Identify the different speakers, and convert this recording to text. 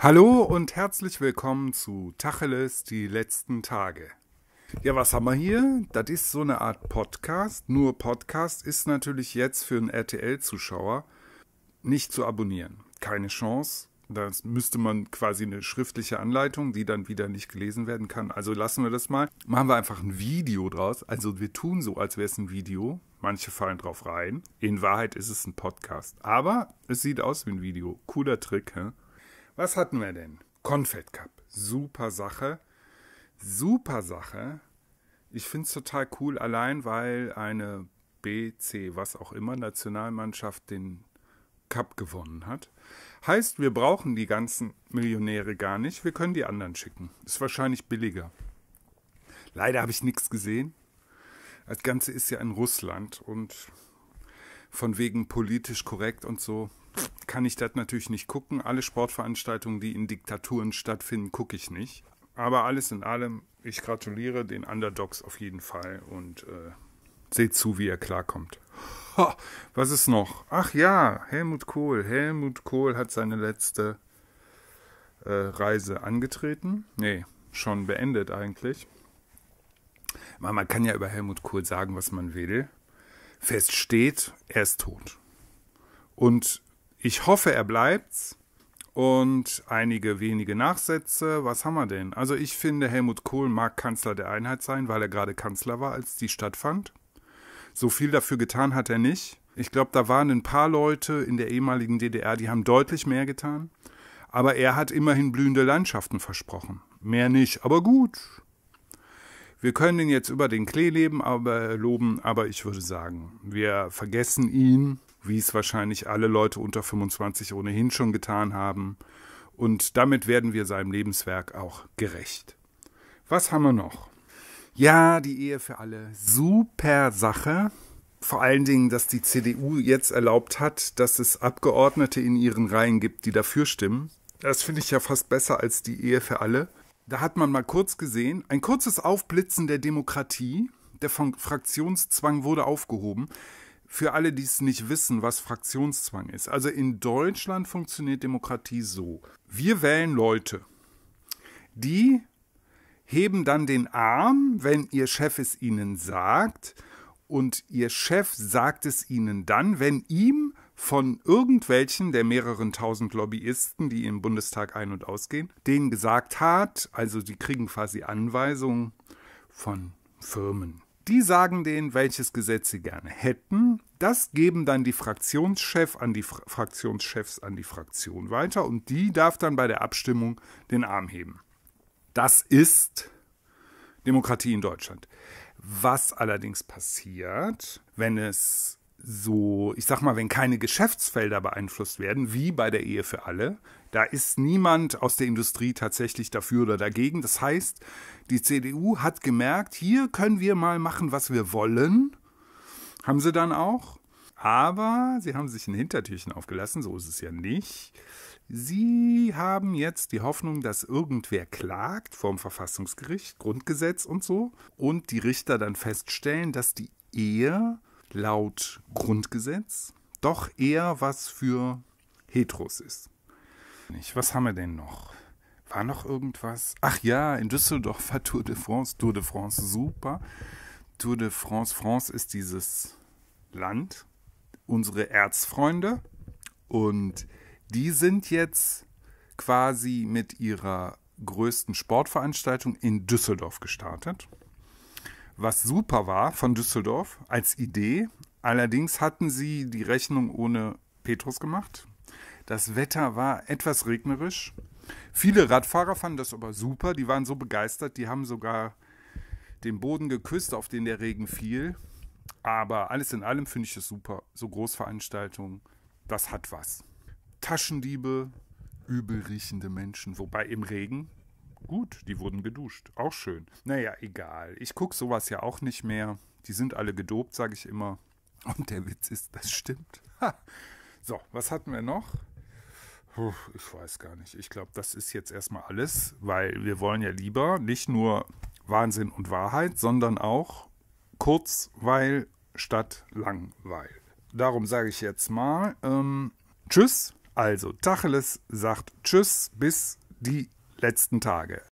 Speaker 1: Hallo und herzlich willkommen zu Tacheles die letzten Tage. Ja, was haben wir hier? Das ist so eine Art Podcast. Nur Podcast ist natürlich jetzt für einen RTL-Zuschauer nicht zu abonnieren. Keine Chance. Da müsste man quasi eine schriftliche Anleitung, die dann wieder nicht gelesen werden kann. Also lassen wir das mal. Machen wir einfach ein Video draus. Also wir tun so, als wäre es ein Video. Manche fallen drauf rein. In Wahrheit ist es ein Podcast. Aber es sieht aus wie ein Video. Cooler Trick, hä? Was hatten wir denn? Confed Cup. Super Sache. Super Sache. Ich finde es total cool, allein weil eine BC, was auch immer, Nationalmannschaft den Cup gewonnen hat. Heißt, wir brauchen die ganzen Millionäre gar nicht. Wir können die anderen schicken. Ist wahrscheinlich billiger. Leider habe ich nichts gesehen. Das Ganze ist ja in Russland und von wegen politisch korrekt und so kann ich das natürlich nicht gucken. Alle Sportveranstaltungen, die in Diktaturen stattfinden, gucke ich nicht. Aber alles in allem, ich gratuliere den Underdogs auf jeden Fall und äh, seht zu, wie er klarkommt. Ha, was ist noch? Ach ja, Helmut Kohl. Helmut Kohl hat seine letzte äh, Reise angetreten. Nee, schon beendet eigentlich. Man kann ja über Helmut Kohl sagen, was man will. Fest steht, er ist tot. Und ich hoffe, er bleibt's. Und einige wenige Nachsätze. Was haben wir denn? Also ich finde, Helmut Kohl mag Kanzler der Einheit sein, weil er gerade Kanzler war, als die stattfand. So viel dafür getan hat er nicht. Ich glaube, da waren ein paar Leute in der ehemaligen DDR, die haben deutlich mehr getan. Aber er hat immerhin blühende Landschaften versprochen. Mehr nicht, aber gut. Wir können ihn jetzt über den Klee leben, aber, loben, aber ich würde sagen, wir vergessen ihn wie es wahrscheinlich alle Leute unter 25 ohnehin schon getan haben. Und damit werden wir seinem Lebenswerk auch gerecht. Was haben wir noch? Ja, die Ehe für alle. Super Sache. Vor allen Dingen, dass die CDU jetzt erlaubt hat, dass es Abgeordnete in ihren Reihen gibt, die dafür stimmen. Das finde ich ja fast besser als die Ehe für alle. Da hat man mal kurz gesehen, ein kurzes Aufblitzen der Demokratie, der Fraktionszwang wurde aufgehoben für alle, die es nicht wissen, was Fraktionszwang ist. Also in Deutschland funktioniert Demokratie so. Wir wählen Leute, die heben dann den Arm, wenn ihr Chef es ihnen sagt, und ihr Chef sagt es ihnen dann, wenn ihm von irgendwelchen der mehreren tausend Lobbyisten, die im Bundestag ein- und ausgehen, denen gesagt hat, also die kriegen quasi Anweisungen von Firmen, die sagen denen, welches Gesetz sie gerne hätten. Das geben dann die Fraktionschef an die Fra Fraktionschefs an die Fraktion weiter und die darf dann bei der Abstimmung den Arm heben. Das ist Demokratie in Deutschland. Was allerdings passiert, wenn es so, ich sag mal, wenn keine Geschäftsfelder beeinflusst werden, wie bei der Ehe für alle, da ist niemand aus der Industrie tatsächlich dafür oder dagegen. Das heißt, die CDU hat gemerkt, hier können wir mal machen, was wir wollen. Haben sie dann auch. Aber sie haben sich ein Hintertürchen aufgelassen, so ist es ja nicht. Sie haben jetzt die Hoffnung, dass irgendwer klagt vom Verfassungsgericht, Grundgesetz und so, und die Richter dann feststellen, dass die Ehe laut Grundgesetz doch eher was für Heteros ist. Was haben wir denn noch? War noch irgendwas? Ach ja, in Düsseldorf war Tour de France. Tour de France, super. Tour de France, France ist dieses Land, unsere Erzfreunde. Und die sind jetzt quasi mit ihrer größten Sportveranstaltung in Düsseldorf gestartet was super war von Düsseldorf als Idee. Allerdings hatten sie die Rechnung ohne Petrus gemacht. Das Wetter war etwas regnerisch. Viele Radfahrer fanden das aber super. Die waren so begeistert, die haben sogar den Boden geküsst, auf den der Regen fiel. Aber alles in allem finde ich es super. So Großveranstaltungen, das hat was. Taschendiebe, übelriechende Menschen, wobei im Regen Gut, die wurden geduscht. Auch schön. Naja, egal. Ich gucke sowas ja auch nicht mehr. Die sind alle gedopt, sage ich immer. Und der Witz ist, das stimmt. Ha. So, was hatten wir noch? Puh, ich weiß gar nicht. Ich glaube, das ist jetzt erstmal alles, weil wir wollen ja lieber nicht nur Wahnsinn und Wahrheit, sondern auch Kurzweil statt Langweil. Darum sage ich jetzt mal ähm, Tschüss. Also, Tacheles sagt Tschüss, bis die letzten Tage